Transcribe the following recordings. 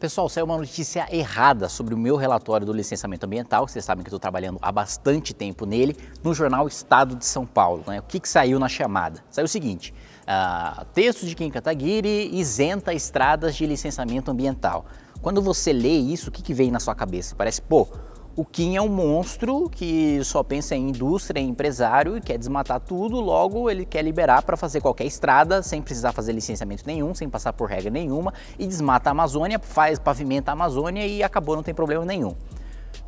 Pessoal, saiu uma notícia errada sobre o meu relatório do licenciamento ambiental, vocês sabem que estou trabalhando há bastante tempo nele, no jornal Estado de São Paulo. Né? O que, que saiu na chamada? Saiu o seguinte, uh, ah, texto de Kim Kataguiri isenta estradas de licenciamento ambiental. Quando você lê isso, o que, que vem na sua cabeça? Parece, pô, o Kim é um monstro que só pensa em indústria, em empresário e quer desmatar tudo, logo ele quer liberar para fazer qualquer estrada sem precisar fazer licenciamento nenhum, sem passar por regra nenhuma e desmata a Amazônia, faz pavimenta a Amazônia e acabou, não tem problema nenhum.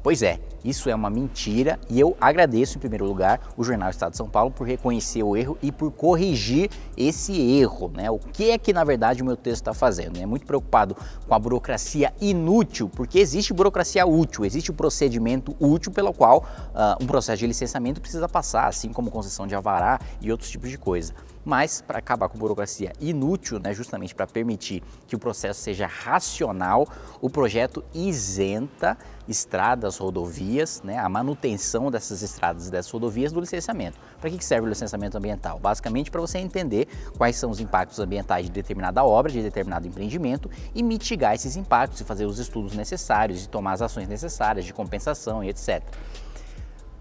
Pois é, isso é uma mentira e eu agradeço, em primeiro lugar, o Jornal Estado de São Paulo por reconhecer o erro e por corrigir esse erro. Né? O que é que, na verdade, o meu texto está fazendo? É muito preocupado com a burocracia inútil, porque existe burocracia útil, existe o um procedimento útil pelo qual uh, um processo de licenciamento precisa passar, assim como concessão de avará e outros tipos de coisa. Mas, para acabar com a burocracia inútil, né, justamente para permitir que o processo seja racional, o projeto isenta estradas, rodovias, rodovias, né, a manutenção dessas estradas e dessas rodovias do licenciamento. Para que serve o licenciamento ambiental? Basicamente para você entender quais são os impactos ambientais de determinada obra, de determinado empreendimento e mitigar esses impactos e fazer os estudos necessários e tomar as ações necessárias de compensação e etc.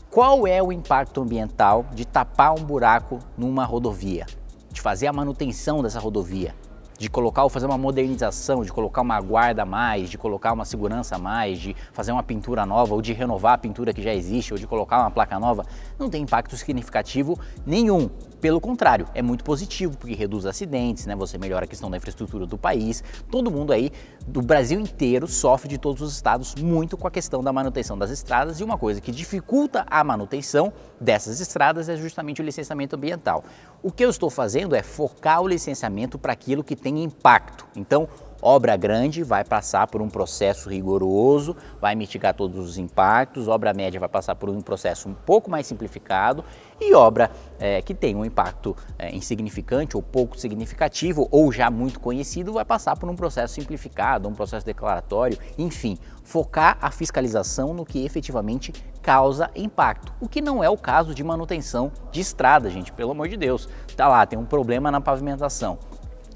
Qual é o impacto ambiental de tapar um buraco numa rodovia? De fazer a manutenção dessa rodovia? de colocar ou fazer uma modernização, de colocar uma guarda a mais, de colocar uma segurança a mais, de fazer uma pintura nova ou de renovar a pintura que já existe ou de colocar uma placa nova, não tem impacto significativo nenhum pelo contrário, é muito positivo porque reduz acidentes, né? Você melhora a questão da infraestrutura do país. Todo mundo aí do Brasil inteiro sofre de todos os estados muito com a questão da manutenção das estradas e uma coisa que dificulta a manutenção dessas estradas é justamente o licenciamento ambiental. O que eu estou fazendo é focar o licenciamento para aquilo que tem impacto. Então, Obra grande vai passar por um processo rigoroso, vai mitigar todos os impactos, obra média vai passar por um processo um pouco mais simplificado e obra é, que tem um impacto é, insignificante ou pouco significativo ou já muito conhecido vai passar por um processo simplificado, um processo declaratório, enfim, focar a fiscalização no que efetivamente causa impacto, o que não é o caso de manutenção de estrada, gente, pelo amor de Deus. Tá lá, tem um problema na pavimentação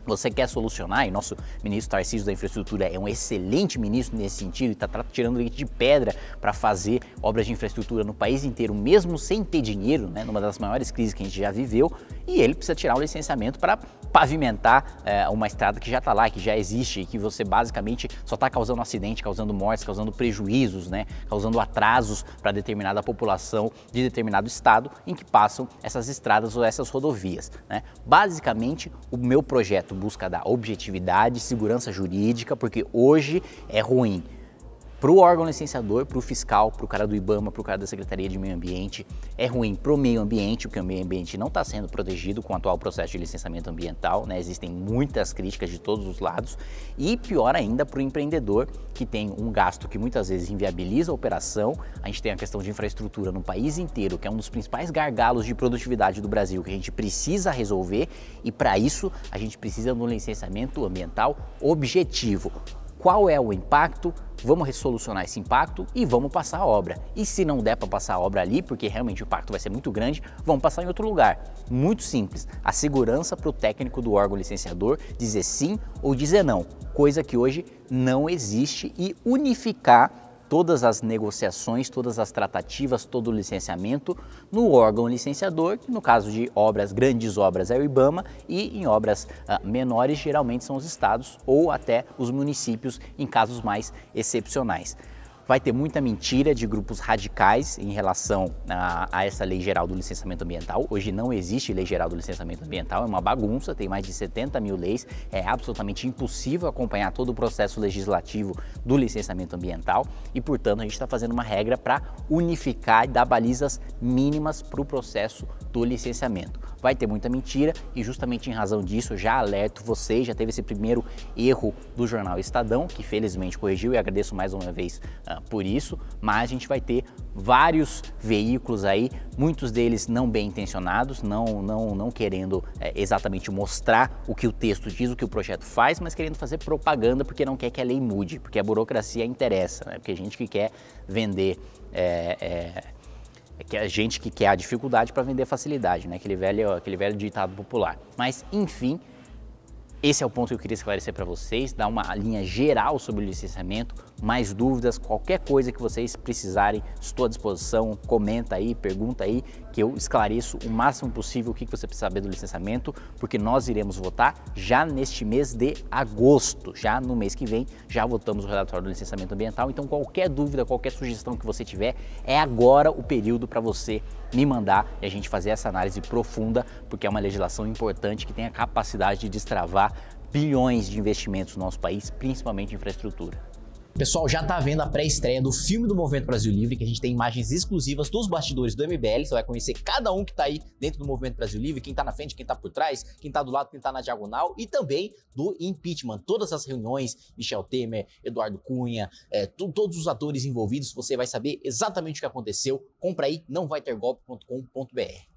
você quer solucionar, e nosso ministro Tarcísio da Infraestrutura é um excelente ministro nesse sentido, e está tirando leite de pedra para fazer obras de infraestrutura no país inteiro, mesmo sem ter dinheiro, né, numa das maiores crises que a gente já viveu, e ele precisa tirar o licenciamento para pavimentar é, uma estrada que já está lá, que já existe, e que você basicamente só está causando acidente, causando mortes, causando prejuízos, né, causando atrasos para determinada população de determinado estado em que passam essas estradas ou essas rodovias. Né. Basicamente, o meu projeto busca da objetividade, segurança jurídica, porque hoje é ruim para o órgão licenciador, para o fiscal, para o cara do IBAMA, para o cara da Secretaria de Meio Ambiente, é ruim para o meio ambiente, porque o meio ambiente não está sendo protegido com o atual processo de licenciamento ambiental, né? existem muitas críticas de todos os lados, e pior ainda para o empreendedor, que tem um gasto que muitas vezes inviabiliza a operação, a gente tem a questão de infraestrutura no país inteiro, que é um dos principais gargalos de produtividade do Brasil, que a gente precisa resolver, e para isso a gente precisa de um licenciamento ambiental objetivo qual é o impacto, vamos resolucionar esse impacto e vamos passar a obra. E se não der para passar a obra ali, porque realmente o impacto vai ser muito grande, vamos passar em outro lugar. Muito simples. A segurança para o técnico do órgão licenciador dizer sim ou dizer não, coisa que hoje não existe e unificar todas as negociações, todas as tratativas, todo o licenciamento no órgão licenciador, que no caso de obras, grandes obras é o IBAMA, e em obras uh, menores geralmente são os estados ou até os municípios em casos mais excepcionais vai ter muita mentira de grupos radicais em relação a, a, essa lei geral do licenciamento ambiental. Hoje não existe lei geral do licenciamento ambiental, é uma bagunça, tem mais de 70 mil leis, é absolutamente impossível acompanhar todo o processo legislativo do licenciamento ambiental e, portanto, a gente está fazendo uma regra para unificar e dar balizas mínimas para o processo do licenciamento vai ter muita mentira e justamente em razão disso já alerto você, já teve esse primeiro erro do jornal Estadão, que felizmente corrigiu e agradeço mais uma vez uh, por isso, mas a gente vai ter vários veículos aí, muitos deles não bem intencionados, não, não, não querendo é, exatamente mostrar o que o texto diz, o que o projeto faz, mas querendo fazer propaganda porque não quer que a lei mude, porque a burocracia interessa, né? porque a gente que quer vender é, é é que a gente que quer a dificuldade para vender facilidade, né? Aquele velho, aquele velho ditado popular. Mas, enfim, esse é o ponto que eu queria esclarecer para vocês, dar uma linha geral sobre o licenciamento, mais dúvidas, qualquer coisa que vocês precisarem, estou à disposição, comenta aí, pergunta aí, que eu esclareço o máximo possível o que você precisa saber do licenciamento, porque nós iremos votar já neste mês de agosto. Já no mês que vem, já votamos o relatório do licenciamento ambiental. Então, qualquer dúvida, qualquer sugestão que você tiver, é agora o período para você me mandar e a gente fazer essa análise profunda, porque é uma legislação importante que tem a capacidade de destravar bilhões de investimentos no nosso país, principalmente em infraestrutura pessoal já tá vendo a pré-estreia do filme do Movimento Brasil Livre, que a gente tem imagens exclusivas dos bastidores do MBL. Você vai conhecer cada um que tá aí dentro do Movimento Brasil Livre, quem tá na frente, quem tá por trás, quem tá do lado, quem tá na diagonal, e também do impeachment. Todas as reuniões, Michel Temer, Eduardo Cunha, é, tu, todos os atores envolvidos, você vai saber exatamente o que aconteceu. Compra aí, não vai ter golpe.com.br.